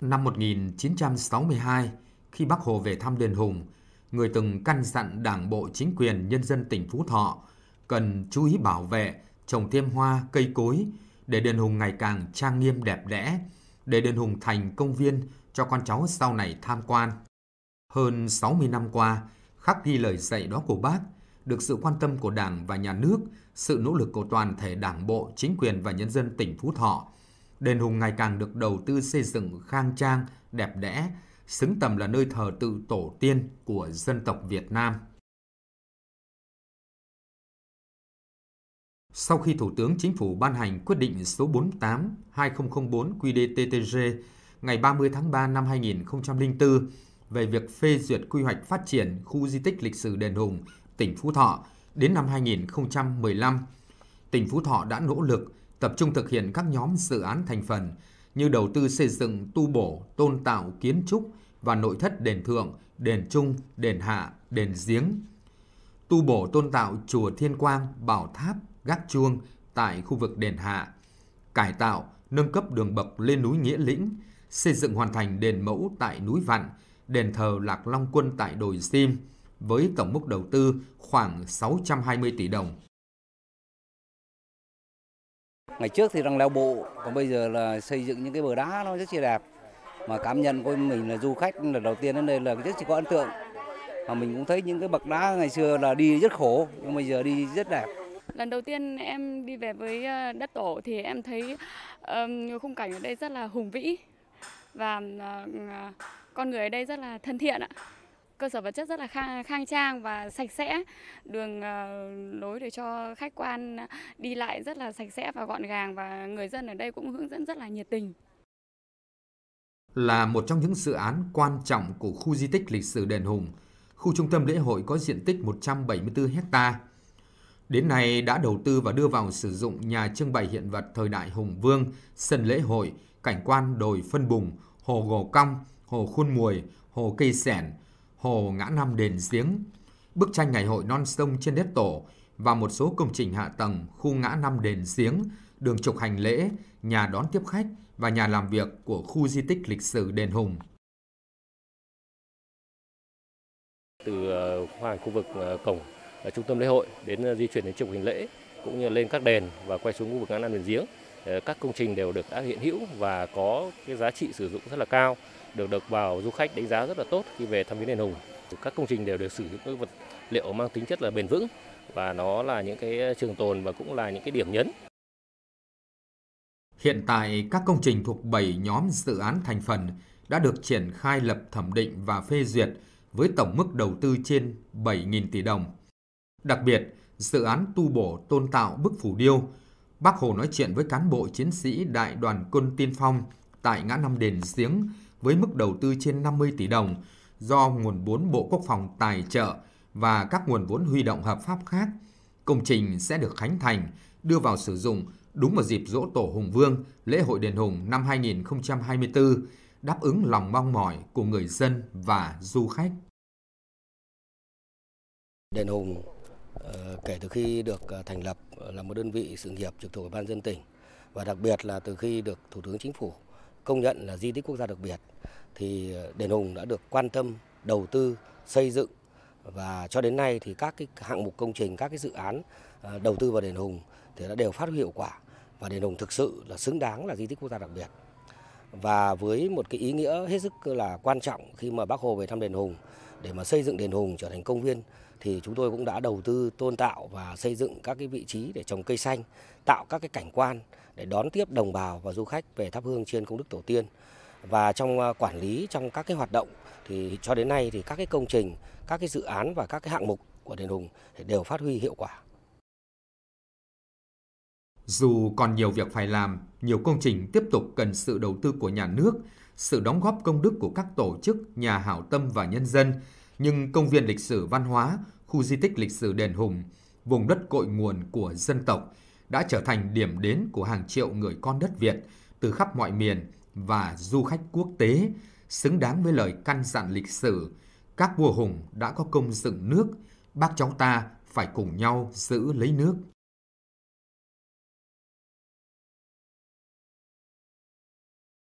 Năm 1962, khi Bác Hồ về thăm Đền Hùng, người từng căn dặn Đảng bộ chính quyền nhân dân tỉnh Phú Thọ cần chú ý bảo vệ, trồng thêm hoa, cây cối để Đền Hùng ngày càng trang nghiêm đẹp đẽ, để Đền Hùng thành công viên cho con cháu sau này tham quan. Hơn 60 năm qua, khắc ghi lời dạy đó của bác, được sự quan tâm của Đảng và Nhà nước, sự nỗ lực của toàn thể Đảng bộ, chính quyền và nhân dân tỉnh Phú Thọ – Đền Hùng ngày càng được đầu tư xây dựng khang trang, đẹp đẽ, xứng tầm là nơi thờ tự tổ tiên của dân tộc Việt Nam. Sau khi Thủ tướng Chính phủ ban hành quyết định số 48-2004 QDTTG ngày 30 tháng 3 năm 2004 về việc phê duyệt quy hoạch phát triển khu di tích lịch sử Đền Hùng, tỉnh Phú Thọ đến năm 2015, tỉnh Phú Thọ đã nỗ lực tập trung thực hiện các nhóm dự án thành phần như đầu tư xây dựng, tu bổ, tôn tạo kiến trúc và nội thất đền thượng, đền trung, đền hạ, đền giếng. Tu bổ tôn tạo chùa Thiên Quang, bảo tháp, gác chuông tại khu vực đền hạ. Cải tạo, nâng cấp đường bậc lên núi Nghĩa Lĩnh, xây dựng hoàn thành đền mẫu tại núi Vạn, đền thờ Lạc Long Quân tại đồi Sim với tổng mức đầu tư khoảng 620 tỷ đồng. Ngày trước thì rằng leo bộ, còn bây giờ là xây dựng những cái bờ đá nó rất là đẹp. Mà cảm nhận của mình là du khách là đầu tiên đến đây là rất chỉ có ấn tượng. Mà mình cũng thấy những cái bậc đá ngày xưa là đi rất khổ, nhưng bây giờ đi rất đẹp. Lần đầu tiên em đi về với ờ, đất tổ thì em thấy um, khung cảnh ở đây rất là hùng vĩ và uh, con người ở đây rất là thân thiện ạ cơ sở vật chất rất là khang, khang trang và sạch sẽ đường ờ, lối để cho khách quan đi lại rất là sạch sẽ và gọn gàng và người dân ở đây cũng hướng dẫn rất là nhiệt tình là một trong những dự án quan trọng của khu di tích lịch sử Đền Hùng. Khu trung tâm lễ hội có diện tích 174 hecta. Đến nay đã đầu tư và đưa vào sử dụng nhà trưng bày hiện vật thời đại Hùng Vương, sân lễ hội, cảnh quan đồi phân bùng, hồ Gò Cong, hồ Khuôn Muồi, hồ Cây Sẻn, hồ ngã năm đền giếng, bức tranh ngày hội non sông trên đất tổ và một số công trình hạ tầng khu ngã năm đền giếng, đường trục hành lễ, nhà đón tiếp khách và nhà làm việc của khu di tích lịch sử Đền Hùng. Từ khoảng ờ, khu vực ờ, cổng ờ, trung tâm lễ hội đến di chuyển đến trục hành lễ cũng như lên các đền và quay xuống khu vực ngã năm đền giếng các công trình đều được đã hiện hữu và có cái giá trị sử dụng rất là cao được được vào du khách đánh giá rất là tốt khi về thăm viếng đền hùng các công trình đều được sử dụng các vật liệu mang tính chất là bền vững và nó là những cái trường tồn và cũng là những cái điểm nhấn Hiện tại, các công trình thuộc 7 nhóm dự án thành phần đã được triển khai lập thẩm định và phê duyệt với tổng mức đầu tư trên 7.000 tỷ đồng. Đặc biệt, dự án tu bổ tôn tạo bức phủ điêu, Bác Hồ nói chuyện với cán bộ chiến sĩ Đại đoàn quân tiên phong tại ngã năm đền giếng với mức đầu tư trên 50 tỷ đồng do nguồn vốn Bộ Quốc phòng tài trợ và các nguồn vốn huy động hợp pháp khác. Công trình sẽ được khánh thành, đưa vào sử dụng đúng vào dịp dỗ tổ Hùng Vương, lễ hội Đền Hùng năm 2024, đáp ứng lòng mong mỏi của người dân và du khách. Đền Hùng ờ, kể từ khi được ờ, thành lập là một đơn vị sự nghiệp trực thuộc Ban dân tỉnh và đặc biệt là từ khi được Thủ tướng Chính phủ công nhận là di tích quốc gia đặc biệt thì đền Hùng đã được quan tâm đầu tư xây dựng và cho đến nay thì các cái hạng mục công trình các cái dự án à, đầu tư vào đền Hùng thì đã đều phát huy hiệu quả và đền Hùng thực sự là xứng đáng là di tích quốc gia đặc biệt và với một cái ý nghĩa hết sức là quan trọng khi mà Bác Hồ về thăm Đền Hùng để mà xây dựng Đền Hùng trở thành công viên thì chúng tôi cũng đã đầu tư tôn tạo và xây dựng các cái vị trí để trồng cây xanh, tạo các cái cảnh quan để đón tiếp đồng bào và du khách về thắp hương trên công đức tổ tiên. Và trong à, quản lý trong các cái hoạt động thì cho đến nay thì các cái công trình, các cái dự án và các cái hạng mục của Đền Hùng đều phát huy hiệu quả. Dù còn nhiều việc phải làm, nhiều công trình tiếp tục cần sự đầu tư của nhà nước, sự đóng góp công đức của các tổ chức, nhà hảo tâm và nhân dân, nhưng công viên lịch sử văn hóa, khu di tích lịch sử đền hùng, vùng đất cội nguồn của dân tộc đã trở thành điểm đến của hàng triệu người con đất Việt từ khắp mọi miền và du khách quốc tế, xứng đáng với lời căn dặn lịch sử. Các vua hùng đã có công dựng nước, bác cháu ta phải cùng nhau giữ lấy nước.